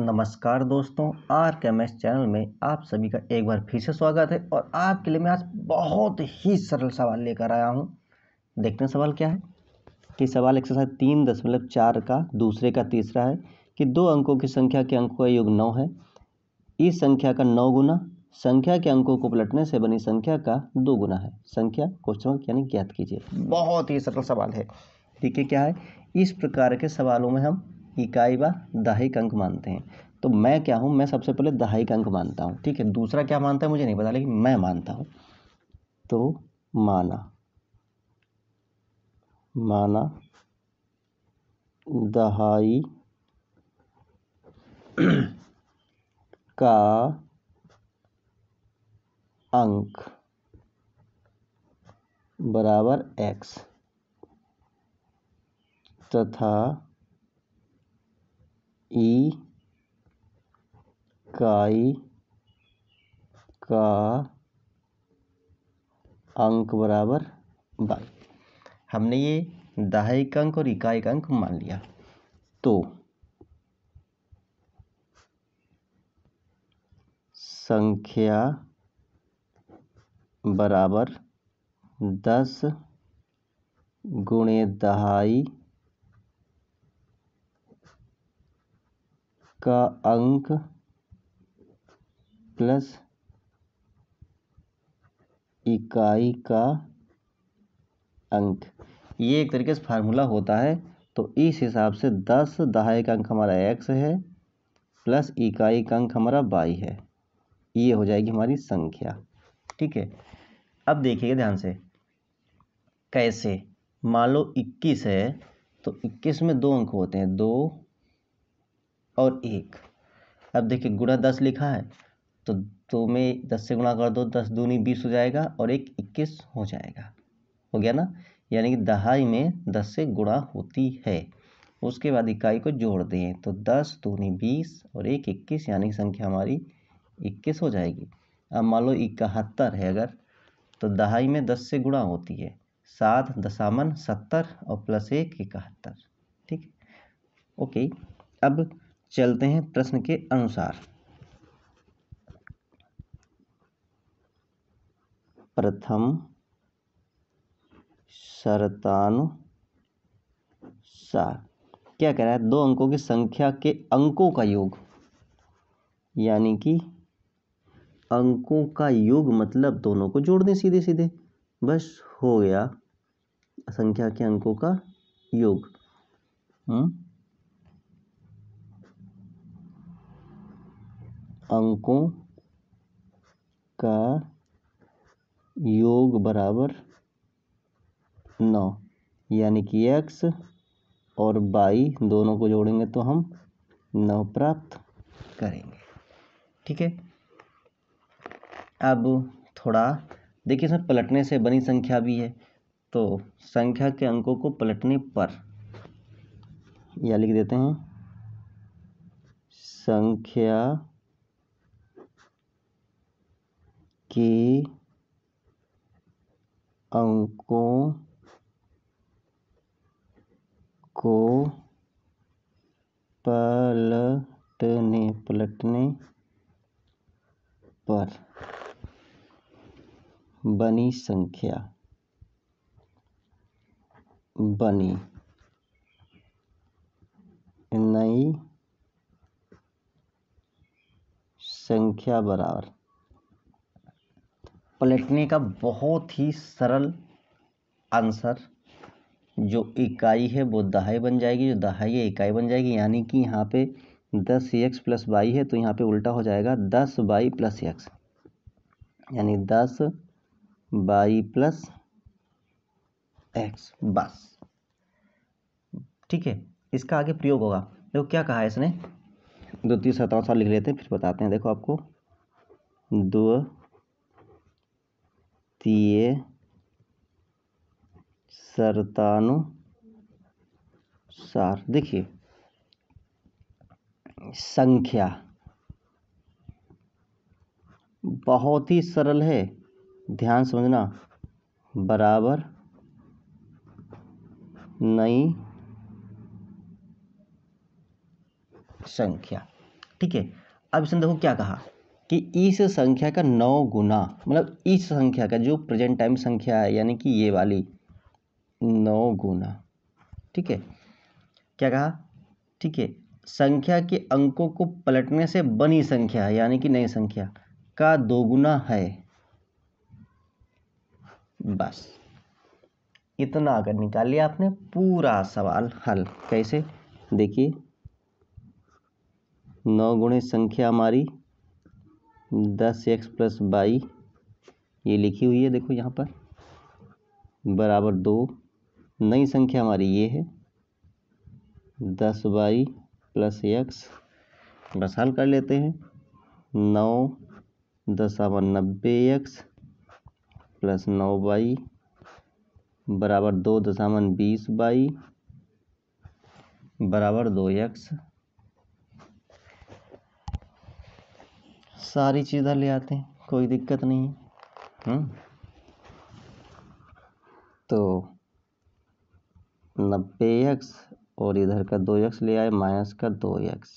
नमस्कार दोस्तों आर के एम एस चैनल में आप सभी का एक बार फिर से स्वागत है और आपके लिए मैं आज बहुत ही सरल सवाल लेकर आया हूँ देखते हैं सवाल क्या है कि सवाल एक्सरसाइज तीन दशमलव चार का दूसरे का तीसरा है कि दो अंकों की संख्या के अंकों का योग नौ है इस संख्या का नौ गुना संख्या के अंकों को पलटने से बनी संख्या का दो गुना है संख्या क्वेश्चन यानी ज्ञात कीजिए बहुत ही सरल सवाल है देखिए क्या है इस प्रकार के सवालों में हम इकाई व दहाई अंक मानते हैं तो मैं क्या हूँ मैं सबसे पहले दहाई का अंक मानता हूँ ठीक है दूसरा क्या मानता है मुझे नहीं पता लेकिन मैं मानता हूँ तो माना माना दहाई का अंक बराबर एक्स तथा इकाई का अंक बराबर बाई हमने ये दहाई का अंक और इकाई का अंक मान लिया तो संख्या बराबर दस गुणे दहाई का अंक प्लस इकाई का अंक ये एक तरीके से फार्मूला होता है तो इस हिसाब से दस दहाई का अंक हमारा एक्स है प्लस इकाई का अंक हमारा बाई है ये हो जाएगी हमारी संख्या ठीक है अब देखिएगा ध्यान से कैसे मान लो इक्कीस है तो इक्कीस में दो अंक होते हैं दो और एक अब देखिए गुणा दस लिखा है तो दो में दस से गुणा कर दो दस दूनी बीस हो जाएगा और एक इक्कीस हो जाएगा हो गया ना यानी कि दहाई में दस से गुणा होती है उसके बाद इकाई को जोड़ दें तो दस दूनी बीस और एक इक्कीस यानी कि संख्या हमारी इक्कीस हो जाएगी अब मान लो इकहत्तर है अगर तो दहाई में दस से गुणा होती है सात दशामन सत्तर और प्लस एक इकहत्तर ठीक ओके अब चलते हैं प्रश्न के अनुसार प्रथम सार क्या कह रहा है दो अंकों की संख्या के अंकों का योग यानी कि अंकों का योग मतलब दोनों को जोड़ दें सीधे सीधे बस हो गया संख्या के अंकों का योग हुँ? हम्म? अंकों का योग बराबर नौ यानी कि एक्स और बाई दोनों को जोड़ेंगे तो हम नौ प्राप्त करेंगे ठीक है अब थोड़ा देखिए सर पलटने से बनी संख्या भी है तो संख्या के अंकों को पलटने पर या लिख देते हैं संख्या के अंकों को पलटने पर बनी संख्या बनी नई संख्या बराबर पलटने का बहुत ही सरल आंसर जो इकाई है वो दहाई बन जाएगी जो दहाई है इकाई बन जाएगी यानी कि यहाँ पे दस एक्स प्लस वाई है तो यहाँ पे उल्टा हो जाएगा दस बाई प्लस एक्स यानी दस बाई प्लस एक्स बस ठीक है इसका आगे प्रयोग होगा देखो क्या कहा है इसने दो तीन सत्रह साल लिख लेते हैं फिर बताते हैं देखो आपको दो वित्तीय शर्तानुसार देखिए संख्या बहुत ही सरल है ध्यान समझना बराबर नई संख्या ठीक है अब इसने देखो क्या कहा कि इस संख्या का नौ गुना मतलब इस संख्या का जो प्रेजेंट टाइम संख्या है यानी कि ये वाली नौ गुना ठीक है क्या कहा ठीक है संख्या के अंकों को पलटने से बनी संख्या यानी कि नई संख्या का दोगुना है बस इतना अगर निकाल लिया आपने पूरा सवाल हल कैसे देखिए नौ गुणे संख्या हमारी दस एक्स प्लस बाई ये लिखी हुई है देखो यहाँ पर बराबर दो नई संख्या हमारी ये है दस बाई प्लस एक्स बस हल कर लेते हैं नौ दशावन नब्बे एक्स प्लस नौ बाई बराबर दो दशावन बीस बाई बराबर दो एक्स सारी चीज़ें ले आते हैं कोई दिक्कत नहीं है हम्म। तो नब्बे एक्स और इधर का दो एक्स ले आए माइनस का दो एक्स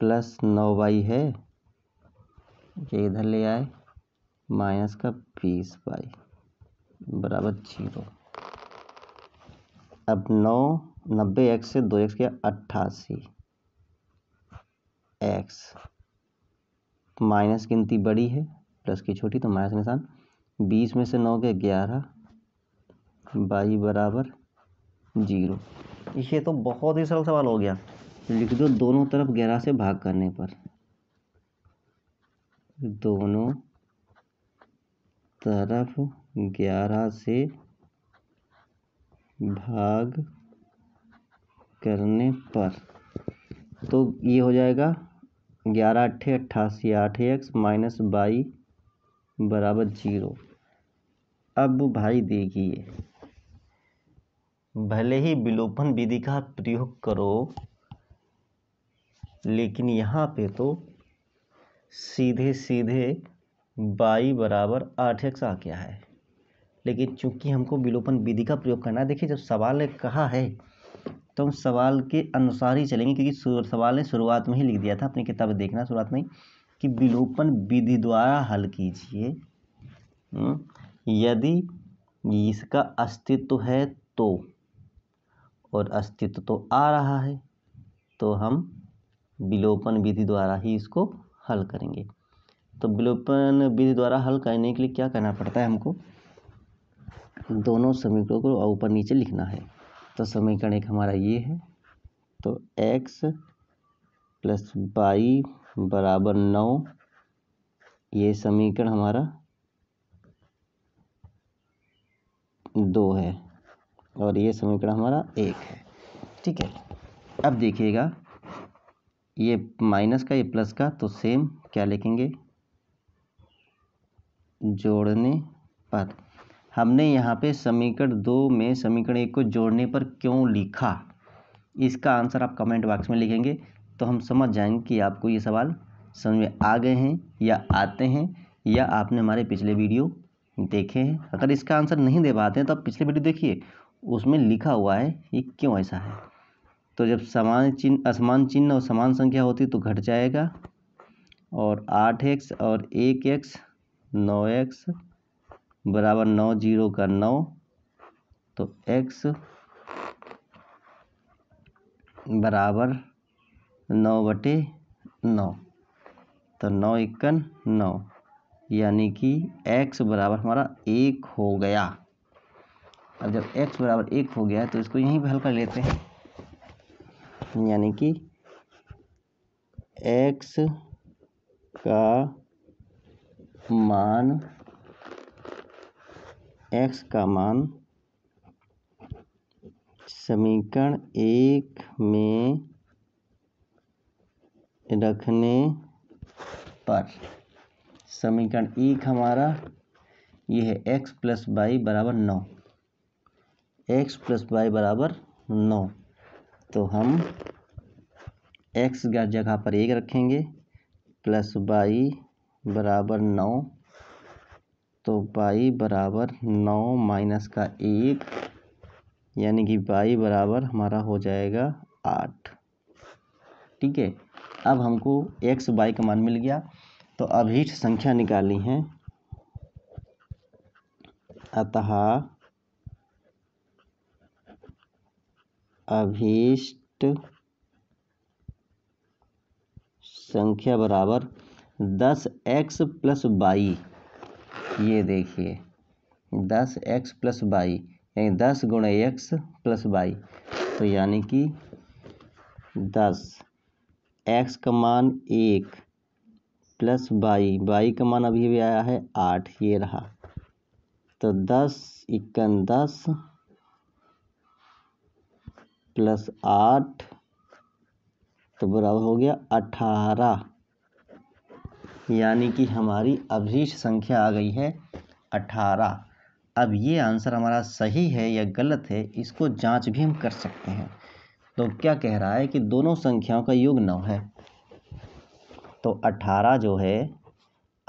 प्लस नौ बाई है ये इधर ले आए माइनस का बीस बाई बराबर जीरो अब नौ नब्बे एक्स से दो एक्स किया अट्ठासी एक्स तो माइनस गिनती बड़ी है प्लस की छोटी तो माइनस निशान बीस में से नौ गए ग्यारह बाई बराबर जीरो ये तो बहुत ही सरल सवाल हो गया लिख दो दोनों तरफ ग्यारह से भाग करने पर दोनों तरफ ग्यारह से भाग करने पर तो ये हो जाएगा ग्यारह अट्ठे अट्ठासी आठ एक्स माइनस बाई बराबर जीरो अब भाई देखिए भले ही विलोपन विधि का प्रयोग करो लेकिन यहाँ पे तो सीधे सीधे बाई बराबर आठ एक्स आ गया है लेकिन चूंकि हमको विलोपन विधि का प्रयोग करना है देखिए जब सवाल ने कहा है तो हम सवाल के अनुसार ही चलेंगे क्योंकि सवाल ने शुरुआत में ही लिख दिया था अपनी किताब देखना शुरुआत में कि विलोपन विधि द्वारा हल कीजिए हम्म, यदि इसका अस्तित्व है तो और अस्तित्व तो आ रहा है तो हम विलोपन विधि द्वारा ही इसको हल करेंगे तो विलोपन विधि द्वारा हल करने के लिए क्या करना पड़ता है हमको दोनों समीकरणों को ऊपर नीचे लिखना है तो समीकरण एक हमारा ये है तो x प्लस वाई बराबर नौ ये समीकरण हमारा दो है और ये समीकरण हमारा एक है ठीक है अब देखिएगा ये माइनस का ये प्लस का तो सेम क्या लिखेंगे जोड़ने पर हमने यहाँ पे समीकरण दो में समीकरण एक को जोड़ने पर क्यों लिखा इसका आंसर आप कमेंट बॉक्स में लिखेंगे तो हम समझ जाएंगे कि आपको ये सवाल समझ में आ गए हैं या आते हैं या आपने हमारे पिछले वीडियो देखे हैं अगर इसका आंसर नहीं दे पाते हैं तो आप पिछले वीडियो देखिए उसमें लिखा हुआ है ये क्यों ऐसा है तो जब समान चिन्ह असमान चिन्ह और समान संख्या होती तो घट जाएगा और आठ एक्स और एक एक्स नौ एक्स बराबर नौ जीरो का नौ तो एक्स बराबर नौ बटे नौ तो नौ इक्कन नौ यानी कि x बराबर हमारा एक हो गया अब जब x बराबर एक हो गया तो इसको यहीं पर हल कर लेते हैं यानी कि x का मान एक्स का मान समीकरण एक में रखने पर समीकरण एक हमारा ये है एक्स प्लस वाई बराबर नौ एक्स प्लस वाई बराबर नौ तो हम एक्स का जगह पर एक रखेंगे प्लस वाई बराबर नौ तो बाई बराबर नौ माइनस का एक यानी कि बाई बराबर हमारा हो जाएगा आठ ठीक है अब हमको एक्स बाई का मान मिल गया तो अभीष्ट संख्या निकाली है अतः अभीष्ट संख्या बराबर दस एक्स प्लस बाई ये देखिए दस एक्स प्लस बाई यानी दस गुणे एक्स प्लस बाई तो यानी कि दस एक्स का मान एक प्लस बाई बाई का मान अभी भी आया है आठ ये रहा तो दस इक्कन दस प्लस आठ तो बराबर हो गया अठारह यानी कि हमारी अभीष्ट संख्या आ गई है अठारह अब ये आंसर हमारा सही है या गलत है इसको जांच भी हम कर सकते हैं तो क्या कह रहा है कि दोनों संख्याओं का योग नौ है तो अठारह जो है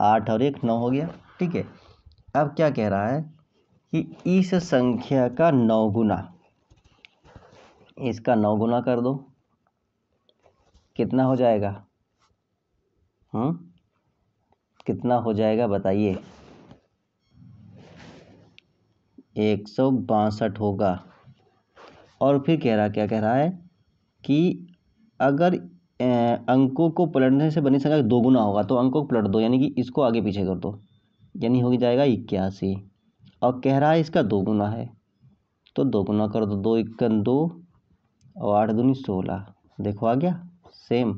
आठ और एक नौ हो गया ठीक है अब क्या कह रहा है कि इस संख्या का नौ गुना इसका नौ गुना कर दो कितना हो जाएगा हम्म कितना हो जाएगा बताइए एक सौ बासठ होगा और फिर कह रहा क्या कह रहा है कि अगर अंकों को पलटने से बनी संख्या दोगुना होगा तो अंकों को पलट दो यानी कि इसको आगे पीछे कर दो यानी हो जाएगा इक्यासी और कह रहा है इसका दोगुना है तो दोगुना कर दो दो इक्कन दो और आठ दूनी सोलह देखो आ गया सेम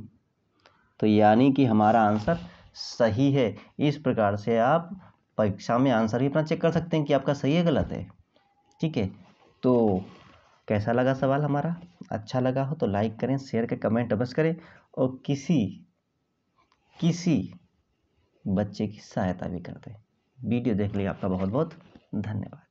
तो यानी कि हमारा आंसर सही है इस प्रकार से आप परीक्षा में आंसर भी अपना चेक कर सकते हैं कि आपका सही है गलत है ठीक है तो कैसा लगा सवाल हमारा अच्छा लगा हो तो लाइक करें शेयर करें कमेंट अवश्य करें और किसी किसी बच्चे की सहायता भी कर दें वीडियो देख लिया आपका बहुत बहुत धन्यवाद